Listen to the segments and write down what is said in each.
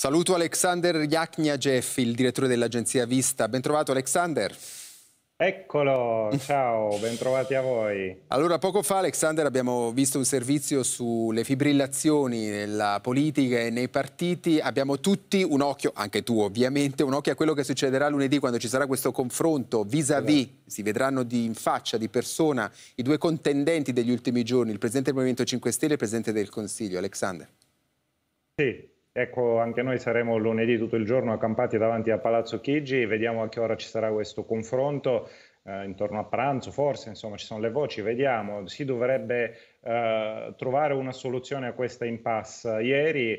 Saluto Alexander Jakniajev, il direttore dell'agenzia Vista. Bentrovato Alexander. Eccolo, ciao, bentrovati a voi. Allora, poco fa Alexander abbiamo visto un servizio sulle fibrillazioni nella politica e nei partiti. Abbiamo tutti un occhio, anche tu ovviamente, un occhio a quello che succederà lunedì quando ci sarà questo confronto vis-à-vis, -vis, si vedranno di, in faccia, di persona, i due contendenti degli ultimi giorni, il Presidente del Movimento 5 Stelle e il Presidente del Consiglio. Alexander. Sì, Ecco, anche noi saremo lunedì tutto il giorno accampati davanti a Palazzo Chigi, vediamo a che ora ci sarà questo confronto, eh, intorno a pranzo forse, insomma ci sono le voci, vediamo, si dovrebbe eh, trovare una soluzione a questa impasse. Ieri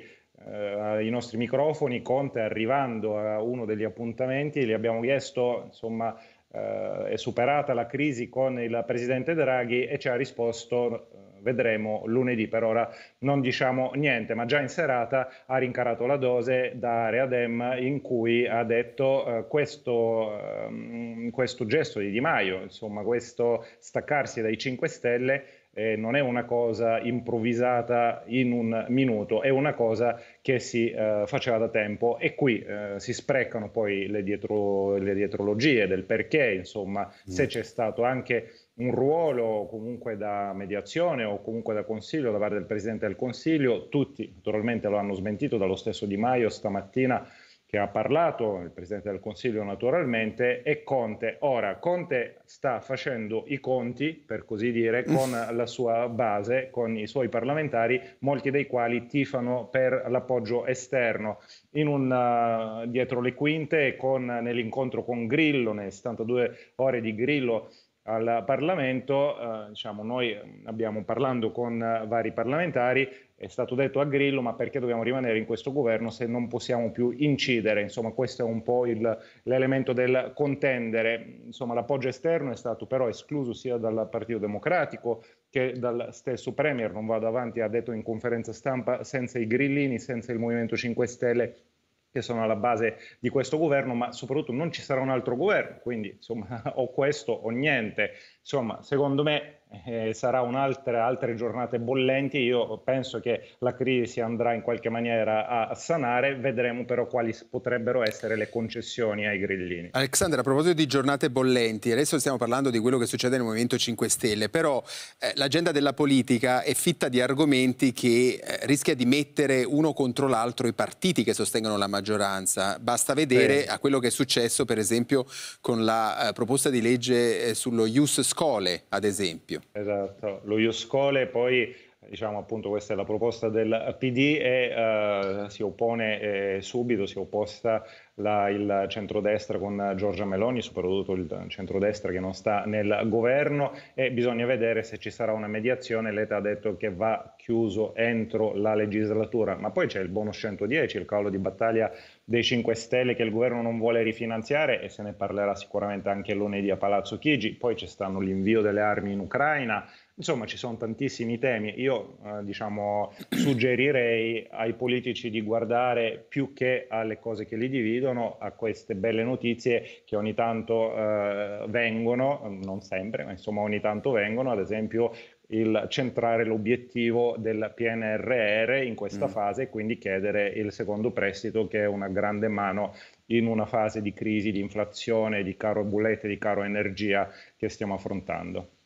eh, ai nostri microfoni Conte arrivando a uno degli appuntamenti gli abbiamo chiesto insomma eh, è superata la crisi con il presidente Draghi e ci ha risposto vedremo lunedì. Per ora non diciamo niente, ma già in serata ha rincarato la dose da Areadem in cui ha detto eh, questo, eh, questo gesto di Di Maio, insomma questo staccarsi dai 5 Stelle eh, non è una cosa improvvisata in un minuto, è una cosa che si eh, faceva da tempo e qui eh, si sprecano poi le, dietro, le, dietrologie del perché, insomma, mm. se c'è stato anche un ruolo comunque da mediazione o comunque da consiglio da parte del Presidente del Consiglio, tutti naturalmente lo hanno smentito dallo stesso Di Maio stamattina che ha parlato, il Presidente del Consiglio naturalmente, e Conte. Ora, Conte sta facendo i conti, per così dire, con la sua base, con i suoi parlamentari, molti dei quali tifano per l'appoggio esterno. Un, uh, dietro le quinte, con, nell'incontro con Grillo, nelle 72 ore di Grillo, al Parlamento, eh, diciamo, noi abbiamo parlando con eh, vari parlamentari, è stato detto a Grillo ma perché dobbiamo rimanere in questo governo se non possiamo più incidere? Insomma, questo è un po' il, l'elemento del contendere. Insomma, l'appoggio esterno è stato però escluso sia dal Partito Democratico che dal stesso Premier, non vado avanti, ha detto in conferenza stampa senza i grillini, senza il Movimento 5 Stelle che sono alla base di questo governo, ma soprattutto non ci sarà un altro governo, quindi insomma o questo o niente. Insomma, secondo me eh, sarà un'altra altre giornate bollenti, io penso che la crisi andrà in qualche maniera a sanare, vedremo però quali potrebbero essere le concessioni ai grillini. Alexandra, a proposito di giornate bollenti, adesso stiamo parlando di quello che succede nel Movimento 5 Stelle, però eh, l'agenda della politica è fitta di argomenti che eh, rischia di mettere uno contro l'altro i partiti che sostengono la maggioranza. Basta vedere sì. a quello che è successo per esempio con la eh, proposta di legge eh, sullo Ius Scole, ad esempio. Esatto, lo Ioscole poi diciamo appunto questa è la proposta del PD e eh, si oppone eh, subito, si opposta la, il centrodestra con Giorgia Meloni, soprattutto il centrodestra che non sta nel governo e bisogna vedere se ci sarà una mediazione. L'ETA ha detto che va chiuso entro la legislatura, ma poi c'è il bonus 110, il cavolo di battaglia dei 5 Stelle che il governo non vuole rifinanziare e se ne parlerà sicuramente anche lunedì a Palazzo Chigi, poi ci stanno l'invio delle armi in Ucraina, Insomma, ci sono tantissimi temi. Io eh, diciamo, suggerirei ai politici di guardare più che alle cose che li dividono a queste belle notizie che ogni tanto eh, vengono, non sempre, ma insomma ogni tanto vengono, ad esempio il centrare l'obiettivo del PNRR in questa mm. fase e quindi chiedere il secondo prestito che è una grande mano in una fase di crisi, di inflazione, di caro bollette, di caro energia che stiamo affrontando.